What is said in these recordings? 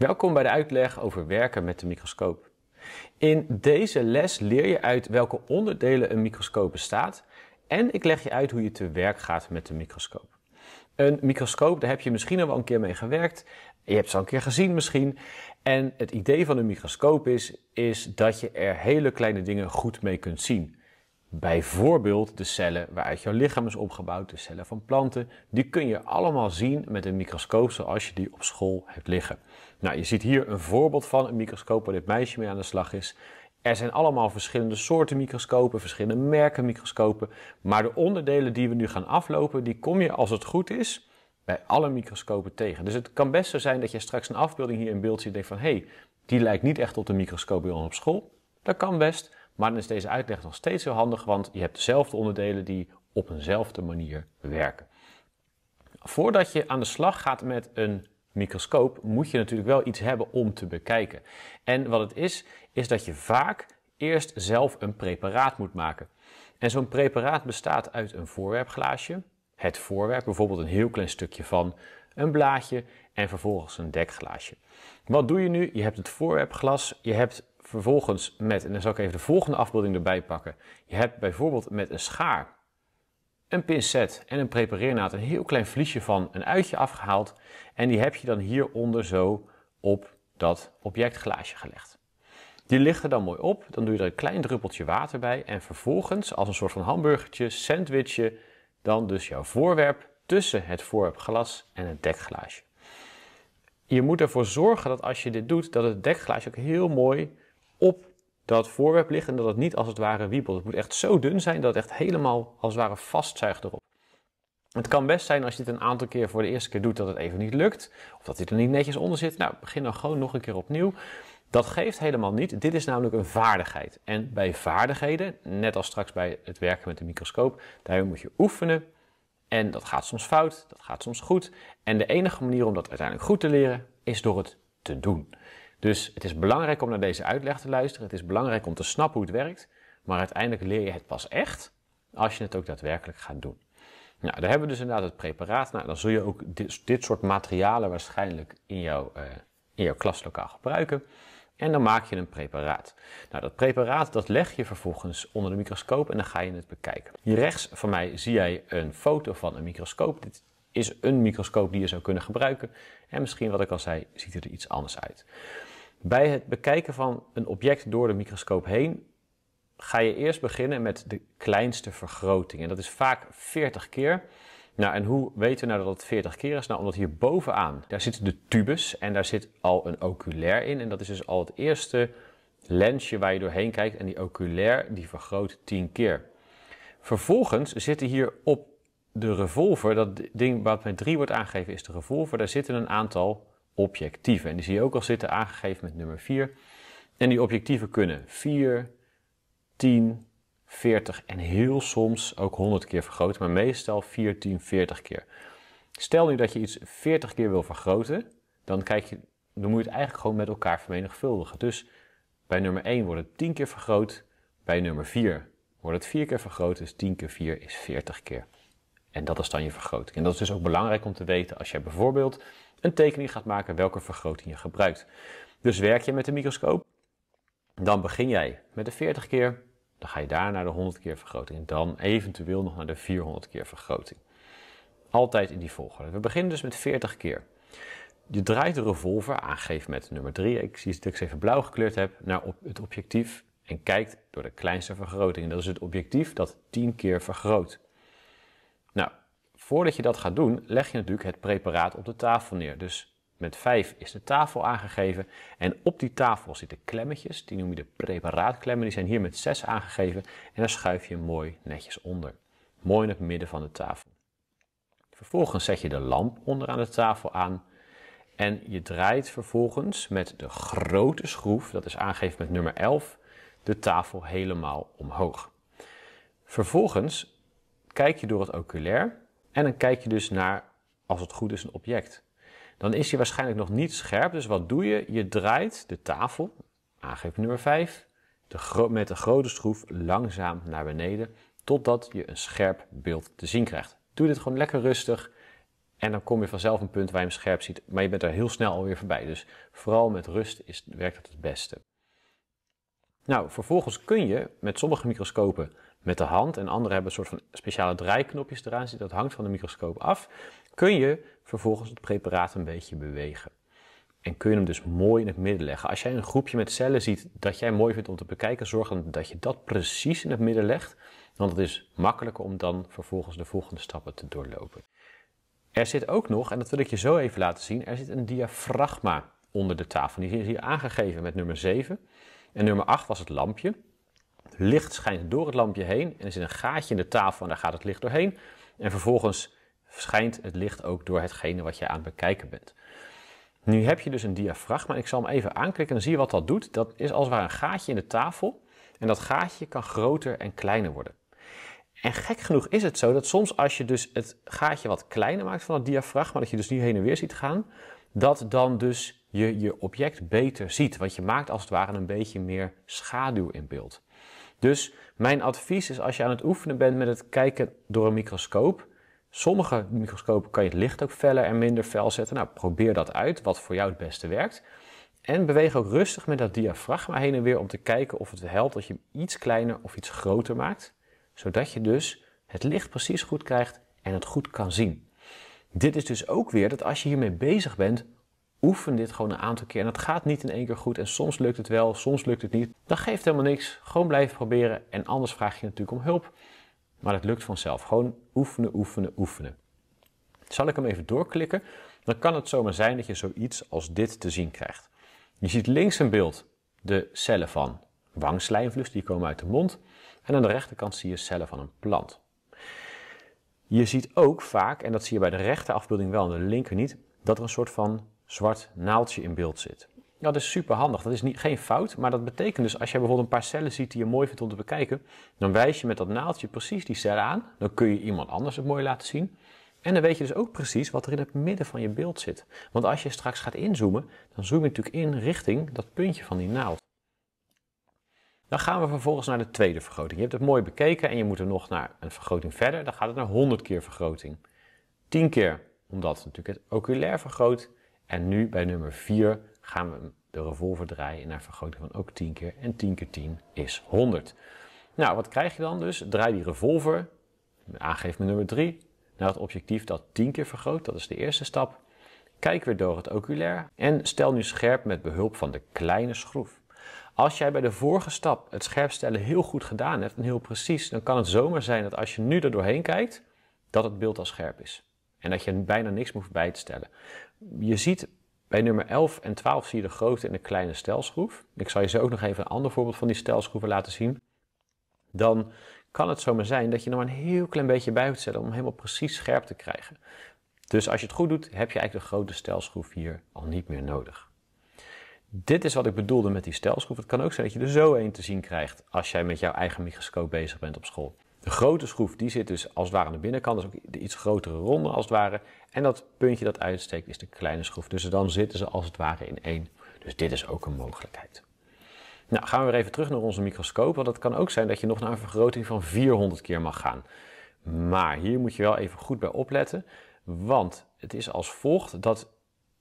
Welkom bij de uitleg over werken met de microscoop. In deze les leer je uit welke onderdelen een microscoop bestaat en ik leg je uit hoe je te werk gaat met de microscoop. Een microscoop, daar heb je misschien al wel een keer mee gewerkt. Je hebt ze al een keer gezien misschien. En het idee van een microscoop is, is dat je er hele kleine dingen goed mee kunt zien. Bijvoorbeeld de cellen waaruit jouw lichaam is opgebouwd, de cellen van planten, die kun je allemaal zien met een microscoop zoals je die op school hebt liggen. Nou, je ziet hier een voorbeeld van een microscoop waar dit meisje mee aan de slag is. Er zijn allemaal verschillende soorten microscopen, verschillende merken microscopen. Maar de onderdelen die we nu gaan aflopen, die kom je als het goed is bij alle microscopen tegen. Dus het kan best zo zijn dat je straks een afbeelding hier in beeld ziet en denkt van... hé, hey, die lijkt niet echt op de microscoop bij ons op school. Dat kan best, maar dan is deze uitleg nog steeds heel handig... want je hebt dezelfde onderdelen die op eenzelfde manier werken. Voordat je aan de slag gaat met een microscoop moet je natuurlijk wel iets hebben om te bekijken. En wat het is, is dat je vaak eerst zelf een preparaat moet maken. En zo'n preparaat bestaat uit een voorwerpglaasje, het voorwerp, bijvoorbeeld een heel klein stukje van een blaadje en vervolgens een dekglaasje. Wat doe je nu? Je hebt het voorwerpglas, je hebt vervolgens met, en dan zal ik even de volgende afbeelding erbij pakken, je hebt bijvoorbeeld met een schaar een pincet en een prepareernaad, een heel klein vliesje van een uitje afgehaald. En die heb je dan hieronder zo op dat objectglaasje gelegd. Die ligt er dan mooi op, dan doe je er een klein druppeltje water bij en vervolgens als een soort van hamburgertje, sandwichje, dan dus jouw voorwerp tussen het voorwerpglas en het dekglaasje. Je moet ervoor zorgen dat als je dit doet, dat het dekglaasje ook heel mooi op dat voorwerp ligt en dat het niet als het ware wiebelt. Het moet echt zo dun zijn dat het echt helemaal als het ware vastzuigt erop. Het kan best zijn als je het een aantal keer voor de eerste keer doet dat het even niet lukt. Of dat hij er niet netjes onder zit. Nou, begin dan gewoon nog een keer opnieuw. Dat geeft helemaal niet. Dit is namelijk een vaardigheid. En bij vaardigheden, net als straks bij het werken met de microscoop, daar moet je oefenen. En dat gaat soms fout, dat gaat soms goed. En de enige manier om dat uiteindelijk goed te leren is door het te doen. Dus het is belangrijk om naar deze uitleg te luisteren. Het is belangrijk om te snappen hoe het werkt. Maar uiteindelijk leer je het pas echt als je het ook daadwerkelijk gaat doen. Nou, daar hebben we dus inderdaad het preparaat. Nou, dan zul je ook dit, dit soort materialen waarschijnlijk in jouw, eh, in jouw klaslokaal gebruiken. En dan maak je een preparaat. Nou, dat preparaat dat leg je vervolgens onder de microscoop en dan ga je het bekijken. Hier rechts van mij zie jij een foto van een microscoop. Dit is een microscoop die je zou kunnen gebruiken. En misschien, wat ik al zei, ziet het er iets anders uit. Bij het bekijken van een object door de microscoop heen ga je eerst beginnen met de kleinste vergroting. En dat is vaak 40 keer. Nou, en hoe weten we nou dat het 40 keer is? Nou, omdat hier bovenaan, daar zit de tubus en daar zit al een oculair in. En dat is dus al het eerste lensje waar je doorheen kijkt. En die oculair, die vergroot 10 keer. Vervolgens zitten hier op de revolver, dat ding wat met 3 wordt aangegeven is de revolver, daar zitten een aantal objectieven. En die zie je ook al zitten, aangegeven met nummer 4. En die objectieven kunnen 4, 10, 40 en heel soms ook 100 keer vergroten, maar meestal 4, 10, 40 keer. Stel nu dat je iets 40 keer wil vergroten, dan, kijk je, dan moet je het eigenlijk gewoon met elkaar vermenigvuldigen. Dus bij nummer 1 wordt het 10 keer vergroot, bij nummer 4 wordt het 4 keer vergroot, dus 10 keer 4 is 40 keer. En dat is dan je vergroting. En dat is dus ook belangrijk om te weten als jij bijvoorbeeld een tekening gaat maken welke vergroting je gebruikt. Dus werk je met de microscoop, dan begin jij met de 40 keer, dan ga je daar naar de 100 keer vergroting en dan eventueel nog naar de 400 keer vergroting. Altijd in die volgorde. We beginnen dus met 40 keer. Je draait de revolver, aangegeven met nummer 3, ik zie dat ik ze even blauw gekleurd heb, naar op het objectief en kijkt door de kleinste vergroting. Dat is het objectief dat 10 keer vergroot. Nou, Voordat je dat gaat doen, leg je natuurlijk het preparaat op de tafel neer. Dus met 5 is de tafel aangegeven en op die tafel zitten klemmetjes, die noem je de preparaatklemmen, die zijn hier met 6 aangegeven en dan schuif je mooi netjes onder. Mooi in het midden van de tafel. Vervolgens zet je de lamp onderaan de tafel aan en je draait vervolgens met de grote schroef, dat is aangegeven met nummer 11, de tafel helemaal omhoog. Vervolgens kijk je door het oculair en dan kijk je dus naar, als het goed is, een object. Dan is hij waarschijnlijk nog niet scherp. Dus wat doe je? Je draait de tafel, aangeef nummer 5, de met de grote schroef langzaam naar beneden, totdat je een scherp beeld te zien krijgt. Doe dit gewoon lekker rustig. En dan kom je vanzelf een punt waar je hem scherp ziet. Maar je bent er heel snel alweer voorbij. Dus vooral met rust is, werkt dat het beste. Nou, vervolgens kun je met sommige microscopen met de hand en andere hebben een soort van speciale draaiknopjes eraan zitten, dat hangt van de microscoop af, kun je vervolgens het preparaat een beetje bewegen. En kun je hem dus mooi in het midden leggen. Als jij een groepje met cellen ziet dat jij mooi vindt om te bekijken, zorg dan dat je dat precies in het midden legt. Want het is makkelijker om dan vervolgens de volgende stappen te doorlopen. Er zit ook nog, en dat wil ik je zo even laten zien, er zit een diafragma onder de tafel. Die is hier aangegeven met nummer 7. En nummer 8 was het lampje. Licht schijnt door het lampje heen en er zit een gaatje in de tafel en daar gaat het licht doorheen. En vervolgens schijnt het licht ook door hetgene wat je aan het bekijken bent. Nu heb je dus een diafragma ik zal hem even aanklikken en dan zie je wat dat doet. Dat is als het ware een gaatje in de tafel en dat gaatje kan groter en kleiner worden. En gek genoeg is het zo dat soms als je dus het gaatje wat kleiner maakt van het diafragma, dat je dus nu heen en weer ziet gaan, dat dan dus je je object beter ziet. Want je maakt als het ware een beetje meer schaduw in beeld. Dus mijn advies is als je aan het oefenen bent met het kijken door een microscoop. Sommige microscopen kan je het licht ook feller en minder fel zetten. Nou, probeer dat uit, wat voor jou het beste werkt. En beweeg ook rustig met dat diafragma heen en weer om te kijken of het helpt dat je hem iets kleiner of iets groter maakt. Zodat je dus het licht precies goed krijgt en het goed kan zien. Dit is dus ook weer dat als je hiermee bezig bent, oefen dit gewoon een aantal keer. En dat gaat niet in één keer goed. En soms lukt het wel, soms lukt het niet. Dat geeft helemaal niks. Gewoon blijven proberen. En anders vraag je natuurlijk om hulp. Maar dat lukt vanzelf. Gewoon oefenen, oefenen, oefenen. Zal ik hem even doorklikken? Dan kan het zomaar zijn dat je zoiets als dit te zien krijgt. Je ziet links in beeld de cellen van wangslijmvlus, die komen uit de mond. En aan de rechterkant zie je cellen van een plant. Je ziet ook vaak, en dat zie je bij de rechter afbeelding wel en de linker niet, dat er een soort van zwart naaldje in beeld zit. dat is super handig. Dat is niet, geen fout, maar dat betekent dus als je bijvoorbeeld een paar cellen ziet die je mooi vindt om te bekijken, dan wijs je met dat naaldje precies die cellen aan. Dan kun je iemand anders het mooi laten zien. En dan weet je dus ook precies wat er in het midden van je beeld zit. Want als je straks gaat inzoomen, dan zoom je natuurlijk in richting dat puntje van die naald. Dan gaan we vervolgens naar de tweede vergroting. Je hebt het mooi bekeken en je moet er nog naar een vergroting verder. Dan gaat het naar 100 keer vergroting. 10 keer, omdat natuurlijk het oculair vergroot. En nu bij nummer 4 gaan we de revolver draaien naar vergroting van ook 10 keer. En 10 keer 10 is 100. Nou, wat krijg je dan dus? Draai die revolver, aangeef me nummer 3, naar het objectief dat 10 keer vergroot. Dat is de eerste stap. Kijk weer door het oculair en stel nu scherp met behulp van de kleine schroef. Als jij bij de vorige stap het scherpstellen heel goed gedaan hebt en heel precies, dan kan het zomaar zijn dat als je nu er doorheen kijkt, dat het beeld al scherp is. En dat je bijna niks hoeft bij te stellen. Je ziet bij nummer 11 en 12 zie je de grote en de kleine stelschroef. Ik zal je zo ook nog even een ander voorbeeld van die stelschroeven laten zien. Dan kan het zomaar zijn dat je nog een heel klein beetje bij moet stellen om helemaal precies scherp te krijgen. Dus als je het goed doet, heb je eigenlijk de grote stelschroef hier al niet meer nodig dit is wat ik bedoelde met die stelschroef. Het kan ook zijn dat je er zo één te zien krijgt als jij met jouw eigen microscoop bezig bent op school. De grote schroef die zit dus als het ware aan de binnenkant, dus ook de iets grotere ronde als het ware. En dat puntje dat uitsteekt is de kleine schroef. Dus dan zitten ze als het ware in één. Dus dit is ook een mogelijkheid. Nou, gaan we weer even terug naar onze microscoop, want het kan ook zijn dat je nog naar een vergroting van 400 keer mag gaan. Maar hier moet je wel even goed bij opletten, want het is als volgt dat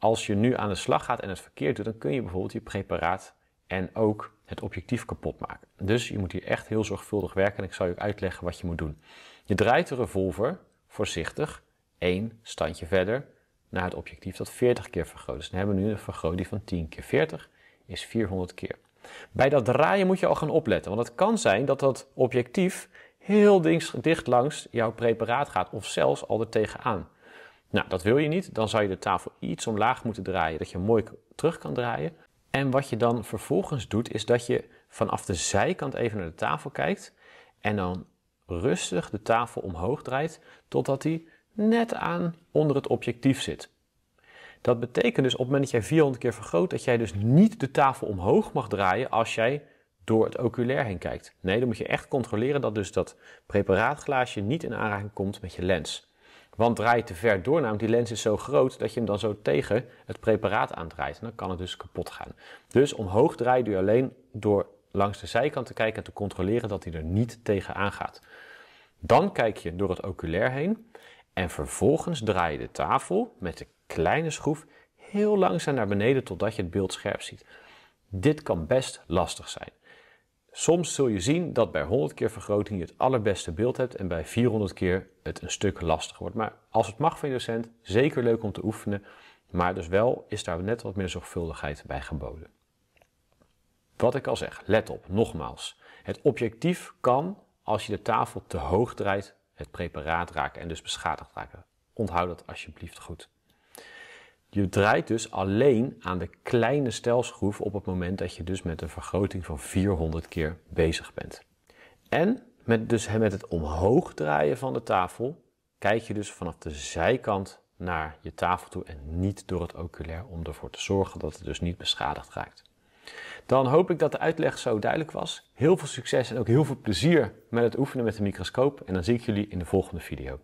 als je nu aan de slag gaat en het verkeerd doet, dan kun je bijvoorbeeld je preparaat en ook het objectief kapot maken. Dus je moet hier echt heel zorgvuldig werken en ik zal je ook uitleggen wat je moet doen. Je draait de revolver voorzichtig één standje verder naar het objectief dat 40 keer vergroot is. dan hebben we nu een vergroting van 10 keer 40 is 400 keer. Bij dat draaien moet je al gaan opletten, want het kan zijn dat dat objectief heel dicht langs jouw preparaat gaat of zelfs al er tegenaan. Nou, dat wil je niet. Dan zou je de tafel iets omlaag moeten draaien, dat je mooi terug kan draaien. En wat je dan vervolgens doet, is dat je vanaf de zijkant even naar de tafel kijkt en dan rustig de tafel omhoog draait totdat die net aan onder het objectief zit. Dat betekent dus op het moment dat jij 400 keer vergroot, dat jij dus niet de tafel omhoog mag draaien als jij door het oculair heen kijkt. Nee, dan moet je echt controleren dat dus dat preparaatglaasje niet in aanraking komt met je lens. Want draai je te ver door, die lens is zo groot dat je hem dan zo tegen het preparaat aandraait. En dan kan het dus kapot gaan. Dus omhoog draai je alleen door langs de zijkant te kijken en te controleren dat hij er niet tegen aangaat. Dan kijk je door het oculair heen en vervolgens draai je de tafel met de kleine schroef heel langzaam naar beneden totdat je het beeld scherp ziet. Dit kan best lastig zijn. Soms zul je zien dat bij 100 keer vergroting je het allerbeste beeld hebt en bij 400 keer het een stuk lastiger wordt. Maar als het mag van je docent, zeker leuk om te oefenen, maar dus wel is daar net wat meer zorgvuldigheid bij geboden. Wat ik al zeg, let op, nogmaals. Het objectief kan, als je de tafel te hoog draait, het preparaat raken en dus beschadigd raken. Onthoud dat alsjeblieft goed. Je draait dus alleen aan de kleine stelschroef op het moment dat je dus met een vergroting van 400 keer bezig bent. En met, dus met het omhoog draaien van de tafel kijk je dus vanaf de zijkant naar je tafel toe en niet door het oculair om ervoor te zorgen dat het dus niet beschadigd raakt. Dan hoop ik dat de uitleg zo duidelijk was. Heel veel succes en ook heel veel plezier met het oefenen met de microscoop en dan zie ik jullie in de volgende video.